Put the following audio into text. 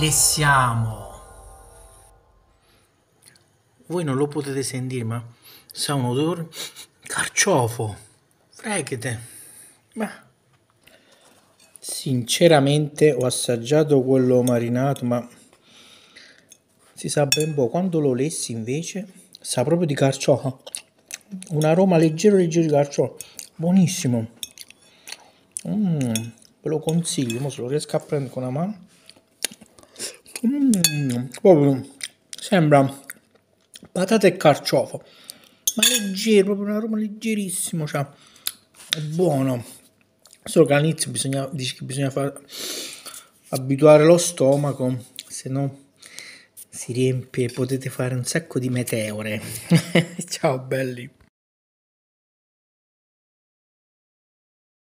le siamo. Voi non lo potete sentire, ma sa un odore carciofo. Frechete. Ma sinceramente ho assaggiato quello marinato, ma si sa ben poco. Quando lo lessi invece sa proprio di carciofo. Un aroma leggero leggero di carciofo. Buonissimo. Mm, ve lo consiglio, Mo se lo riesco a prendere con la mano. Mm, proprio sembra patate e carciofo, ma leggero, proprio un aroma leggerissimo, cioè è buono. Solo che all'inizio bisogna, dice che bisogna far abituare lo stomaco, se no si riempie potete fare un sacco di meteore. Ciao belli!